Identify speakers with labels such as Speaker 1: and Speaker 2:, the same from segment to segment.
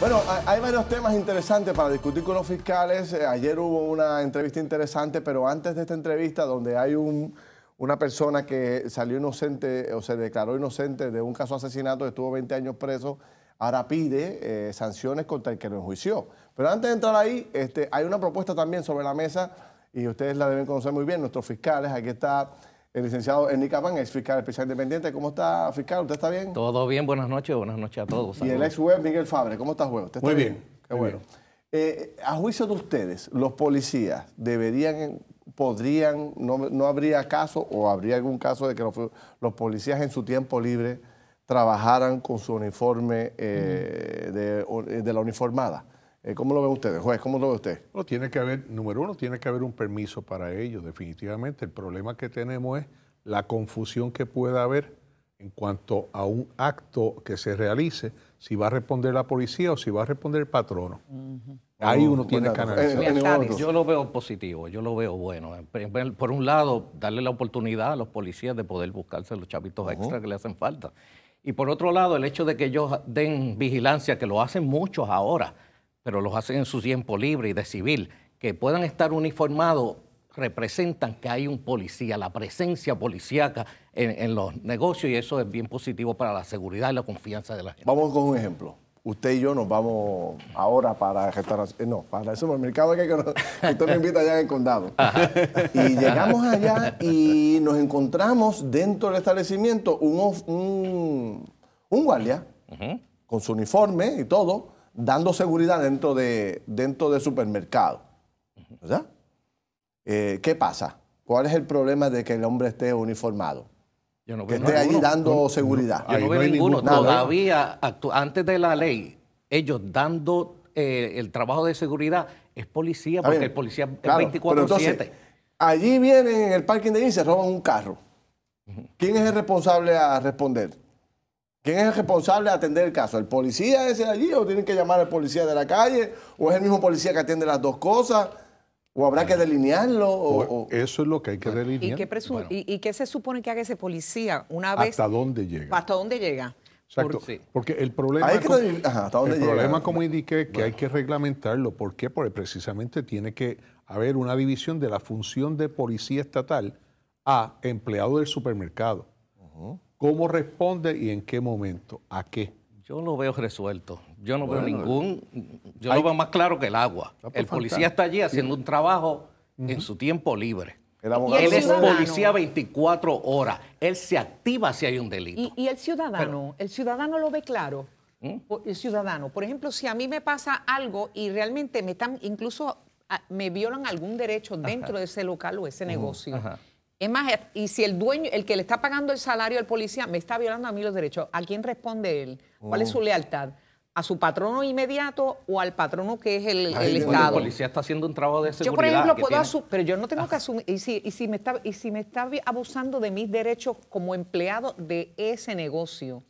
Speaker 1: Bueno, hay varios temas interesantes para discutir con los fiscales. Eh, ayer hubo una entrevista interesante, pero antes de esta entrevista, donde hay un, una persona que salió inocente o se declaró inocente de un caso de asesinato, estuvo 20 años preso, ahora pide eh, sanciones contra el que lo enjuició. Pero antes de entrar ahí, este, hay una propuesta también sobre la mesa y ustedes la deben conocer muy bien, nuestros fiscales. Aquí está el licenciado Enrique Capán es fiscal especial independiente. ¿Cómo está, fiscal? ¿Usted está bien?
Speaker 2: Todo bien, buenas noches, buenas noches a todos. Y el ex juez
Speaker 1: Miguel Fabre, ¿cómo está, juez? está muy bien? Qué bueno. Eh, a juicio de ustedes, los policías deberían, podrían, no, habría caso o habría algún caso de que los, policías en su tiempo libre trabajaran con su uniforme eh, de la uniformada. Eh, ¿Cómo lo ve usted, juez? ¿Cómo lo ve usted?
Speaker 3: Bueno, tiene que haber, número uno, tiene que haber un permiso para ellos, definitivamente. El problema que tenemos es la confusión que pueda haber en cuanto a un acto que se realice, si va a responder la policía o si va a responder el patrono. Ahí uno tiene que analizar. Eh, yo
Speaker 2: lo veo positivo, yo lo veo bueno. Por un lado, darle la oportunidad a los policías de poder buscarse los chapitos extra que le hacen falta. Y por otro lado, el hecho de que ellos den vigilancia, que lo hacen muchos ahora pero los hacen en su tiempo libre y de civil, que puedan estar uniformados, representan que hay un policía, la presencia policíaca en, los negocios y eso es bien positivo para la seguridad y la confianza de la gente.
Speaker 1: Vamos con un ejemplo usted y yo nos vamos ahora para eh, no, para el supermercado que, que usted me invita allá en el condado. Y llegamos allá y nos encontramos dentro del establecimiento un, un, guardia con su uniforme y todo, dando seguridad dentro de, dentro de supermercado. ¿Verdad? Eh, ¿Qué pasa? ¿Cuál es el problema de que el hombre esté uniformado? Yo que esté ahí dando seguridad. Yo no, veo ninguno. Todavía,
Speaker 2: antes de la ley, ellos dando eh, el trabajo de seguridad es policía, porque el policía es 24-7.
Speaker 1: Allí vienen en el parking de ahí y se roban un carro. ¿Quién es el responsable a responder? ¿Quién es el responsable de atender el caso? ¿El policía ese de allí o tienen que llamar al policía de la calle? ¿O es el mismo policía que atiende las dos cosas? ¿O habrá que delinearlo? O, pues Eso es lo que hay que delinear.
Speaker 4: ¿Y qué, se supone que haga ese policía una vez? ¿Hasta
Speaker 1: dónde llega?
Speaker 4: ¿Hasta dónde llega?
Speaker 1: Porque el problema, como, ajá, ¿hasta el problema como
Speaker 3: indiqué, que hay que reglamentarlo. ¿Por qué? Porque precisamente tiene que haber una división de la función de policía estatal a empleado del supermercado. Ajá. ¿Cómo responde y en qué momento? ¿A qué?
Speaker 2: Yo lo veo resuelto. Yo no veo ningún. Yo lo veo más claro que el agua. Ah, pues el policía está allí haciendo un trabajo en su tiempo libre. él es policía 24 horas. Él se activa si hay un delito.
Speaker 4: ¿Y, el ciudadano? ¿El ciudadano lo ve claro? ¿Mm? El ciudadano. Por ejemplo, si a mí me pasa algo y realmente me están, incluso ah, me violan algún derecho dentro de ese local o ese negocio. Es más, y si el dueño, el que le está pagando el salario al policía, me está violando a mí los derechos, ¿a quién responde él? ¿Cuál es oh. su lealtad? ¿A su patrono inmediato o al patrono que es el, Estado? El policía
Speaker 2: está haciendo un trabajo de seguridad. Yo, por ejemplo, puedo asumir, pero
Speaker 4: yo no tengo que ah. asumir. si, y si, me está, y si me está abusando de mis derechos como empleado de ese negocio,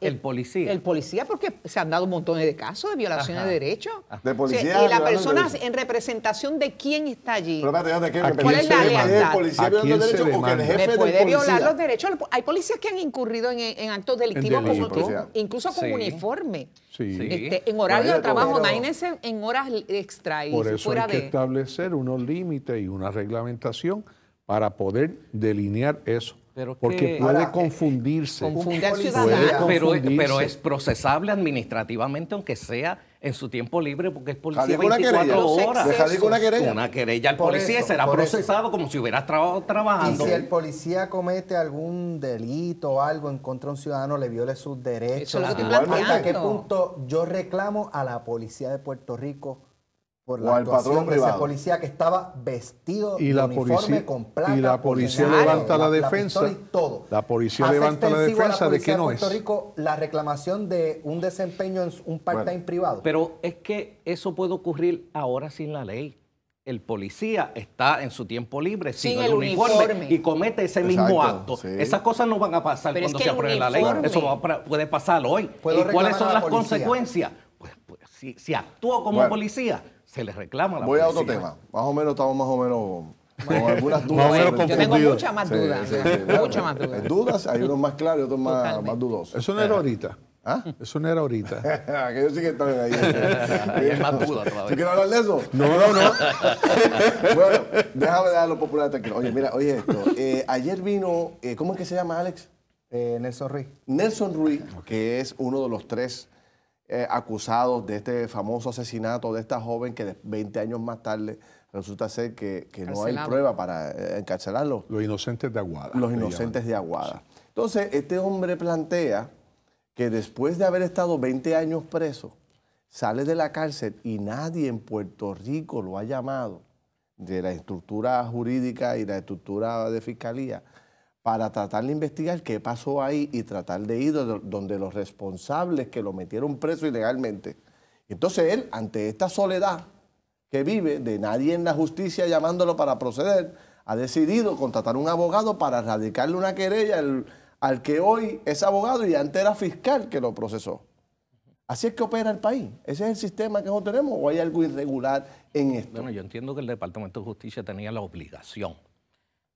Speaker 4: el, policía. El policía, porque se han dado un montón de casos de violaciones de derechos.
Speaker 5: Ah. De policía. y la persona
Speaker 4: en representación de quién está allí. ¿Cuál es la lealtad? ¿El policía derechos el jefe ¿Me puede violar los derechos? Hay policías que han incurrido en, actos delictivos, como, incluso con uniforme.
Speaker 3: Sí. Este,
Speaker 4: en horario de trabajo, imagínense en horas extra y Por eso hay que
Speaker 3: establecer unos límites y una reglamentación para poder delinear eso porque puede confundirse. Confundir ciudadano. Pero, es
Speaker 2: procesable administrativamente, aunque sea en su tiempo libre, porque es policía 24 horas. Deja una querella. Una al policía será procesado como si hubiera trabajado trabajando. Y si el
Speaker 5: policía comete algún delito o algo en contra de un ciudadano, le viole sus derechos. qué punto yo reclamo a la policía de Puerto Rico? por la o al de ese policía que estaba vestido y de la uniforme policía, con y la policía levanta la, defensa
Speaker 3: la policía levanta la
Speaker 2: defensa de que no Puerto es
Speaker 5: Rico la reclamación de un desempeño en un part-time privado
Speaker 2: pero es que eso puede ocurrir ahora sin la ley el policía está en su tiempo libre sin, el uniforme, y comete ese mismo acto. Esas cosas no van a pasar cuando se apruebe la ley. Eso puede pasar hoy. ¿Y cuáles son las consecuencias? Pues, pues, si, si, actuó como policía, se le reclama la Voy a otro tema. Más
Speaker 1: o menos estamos más o menos con algunas dudas. Yo tengo muchas más dudas. muchas más dudas. Dudas, hay unos más claros y otros más, más dudosos. Eso no era ahorita. ¿Ah? Eso no era ahorita. Ah, que yo sí que estaba ahí. ahí es más duda todavía. ¿Tú quieres hablar de eso? No, no, no. bueno, déjame dar lo popular aquí. Oye, mira, oye esto. Eh, ayer vino, eh, ¿cómo es que
Speaker 5: se llama, Alex? Eh, Nelson Ruiz.
Speaker 1: Nelson Ruiz, que es uno de los tres eh, acusados de este famoso asesinato de esta joven que 20 años más tarde resulta ser que, no hay prueba para eh, encarcelarlo. Los inocentes de Aguada. Los inocentes de Aguada. Entonces, este hombre plantea que después de haber estado 20 años preso, sale de la cárcel y nadie en Puerto Rico lo ha llamado de la estructura jurídica y la estructura de fiscalía para tratar de investigar qué pasó ahí y tratar de ir donde los responsables que lo metieron preso ilegalmente. Entonces él, ante esta soledad que vive de nadie en la justicia llamándolo para proceder, ha decidido contratar un abogado para radicarle una querella al, al que hoy es abogado y antes era fiscal que lo procesó. Así es que opera el país. Ese es el sistema que nosotros tenemos
Speaker 2: o hay algo irregular en esto. Bueno, yo entiendo que el Departamento de Justicia tenía la obligación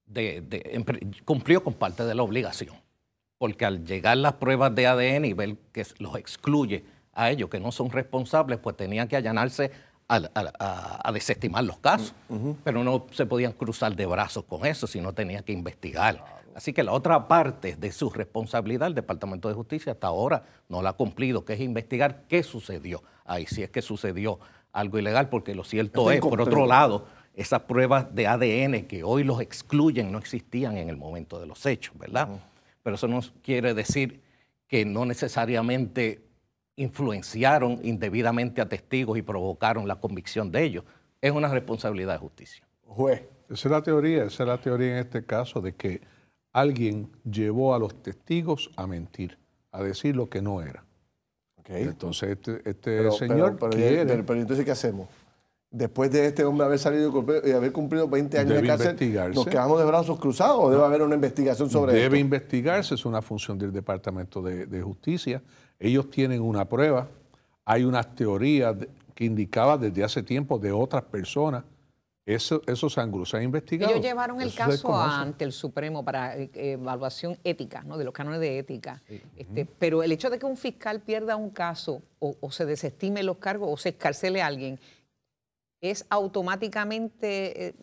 Speaker 2: de, cumplió con parte de la obligación, porque al llegar las pruebas de ADN y ver que los excluye a ellos, que no son responsables, pues tenían que allanarse a, desestimar los casos, mm, pero no se podían cruzar de brazos con eso, sino tenían que investigar. Así que la otra parte de su responsabilidad, el Departamento de Justicia hasta ahora no la ha cumplido, que es investigar qué sucedió. Ahí sí si es que sucedió algo ilegal, porque lo cierto es, por otro lado, esas pruebas de ADN que hoy los excluyen no existían en el momento de los hechos, ¿verdad? Pero eso no quiere decir que no necesariamente influenciaron indebidamente a testigos y provocaron la convicción de ellos. Es una responsabilidad de justicia. Juez, esa es la teoría,
Speaker 3: esa es la teoría en este caso de que alguien llevó a los testigos a mentir, a decir lo que no era. Entonces este, este señor pero
Speaker 1: entonces, ¿qué hacemos? después de este hombre haber salido y haber cumplido 20 años de cárcel, nos quedamos de brazos cruzados. ¿o debe haber una investigación sobre eso. Debe
Speaker 3: investigarse, es una función del Departamento de, Justicia. Ellos tienen una prueba, hay unas teorías que indicaba desde hace tiempo de otras personas. Eso, esos se han investigado. Ellos llevaron el caso ante
Speaker 4: el Supremo para eh, evaluación ética, ¿no? de los cánones de ética. Este, pero el hecho de que un fiscal pierda un caso o, o se desestime los cargos o se escarcele a alguien es automáticamente eh,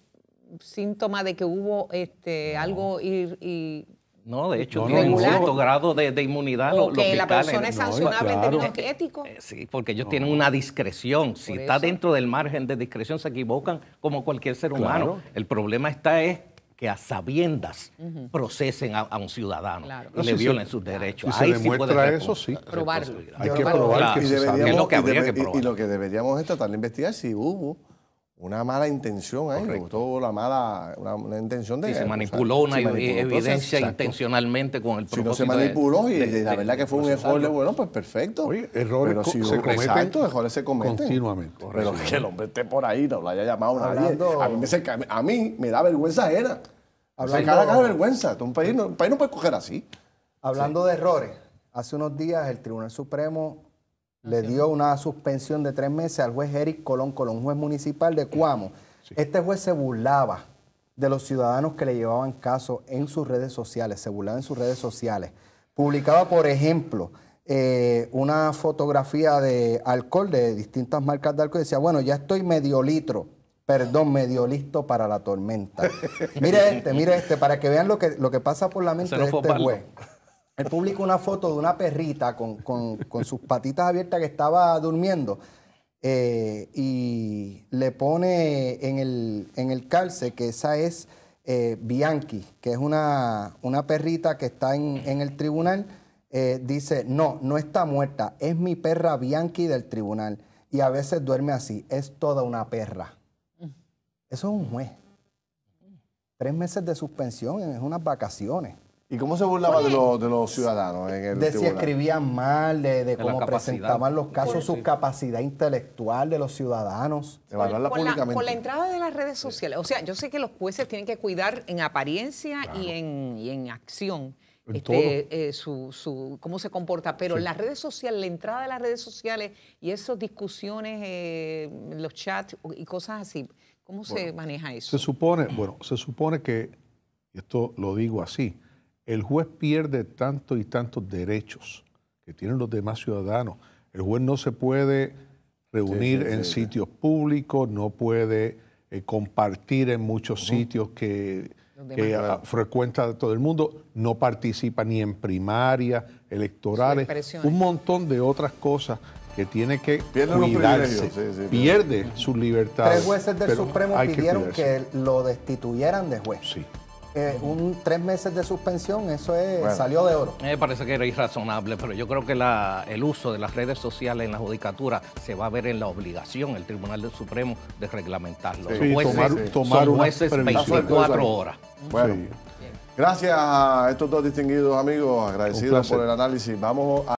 Speaker 4: síntoma de que hubo este, algo ir, y,
Speaker 2: no, de hecho, tienen un cierto grado de, inmunidad. que la persona es sancionable en términos éticos. Eh, sí, porque ellos tienen una discreción. Si está dentro del margen de discreción, se equivocan como cualquier ser humano. El problema está es que a sabiendas procesen a, un ciudadano le violen sus derechos. Ahí se demuestra eso, sí. Probarlo. Hay que probar que, y, y,
Speaker 1: lo que deberíamos es tratar de investigar si hubo una mala intención ahí, gustó la mala, intención de... Y se manipuló una evidencia
Speaker 2: intencionalmente
Speaker 1: con el propósito Si no se manipuló y la verdad que fue un error, de, bueno, pues perfecto. errores Pero si se cometen, exacto, errores se cometen. Continuamente. Pero que el hombre esté por ahí, no lo haya llamado hablando, A mí, me da vergüenza era. Hablando, cara cara
Speaker 5: vergüenza. Un país, no, puede coger así. Hablando de errores, hace unos días el Tribunal Supremo le dio una suspensión de tres meses al juez Eric Colón Colón, juez municipal de Cuamo. Este juez se burlaba de los ciudadanos que le llevaban caso en sus redes sociales, se burlaba en sus redes sociales. Publicaba, por ejemplo, eh, una fotografía de alcohol, de distintas marcas de alcohol, y decía, bueno, ya estoy medio litro, perdón, medio listo para la tormenta. mire este, mire este, para que vean lo que, lo que pasa por la mente de este juez. Él publicó una foto de una perrita con, sus patitas abiertas que estaba durmiendo. Eh, y le pone en el, en el calce que esa es eh, Bianchi, que es una, una perrita que está en, el tribunal. Eh, dice, no, no está muerta, es mi perra Bianchi del tribunal. Y a veces duerme así, es toda una perra. Mm. Eso es un juez. Tres meses de suspensión en unas vacaciones. ¿Y cómo
Speaker 1: se burlaba de, los ciudadanos? En de si
Speaker 5: escribían mal, de, cómo presentaban los casos, su capacidad intelectual de los ciudadanos. Evaluarla con, públicamente. La, la
Speaker 4: entrada de las redes sociales. O sea, yo sé que los jueces tienen que cuidar en apariencia y, en, acción. Este, eh, cómo se comporta, pero las redes sociales, la entrada de las redes sociales y esas discusiones, eh, los chats y cosas así, ¿cómo se
Speaker 3: maneja eso? Se supone, bueno, se supone que, y esto lo digo así, el juez pierde tantos y tantos derechos que tienen los demás ciudadanos. El juez no se puede reunir en sitios públicos, no puede eh, compartir en muchos sitios que, frecuenta todo el mundo, no participa ni en primarias electorales, un montón de otras cosas que tiene que pierde cuidarse, pierde sus libertades. Tres jueces del Supremo pidieron que,
Speaker 5: lo destituyeran de juez. Eh, un tres meses de suspensión, eso es, salió de oro.
Speaker 2: Me eh, parece que era irrazonable, pero yo creo que el uso de las redes sociales en la judicatura se va a ver en la obligación, el Tribunal Supremo, de reglamentarlo. tomar, tomar son jueces 24 horas. Bueno,
Speaker 1: gracias a estos dos distinguidos amigos, agradecidos por el análisis. Vamos a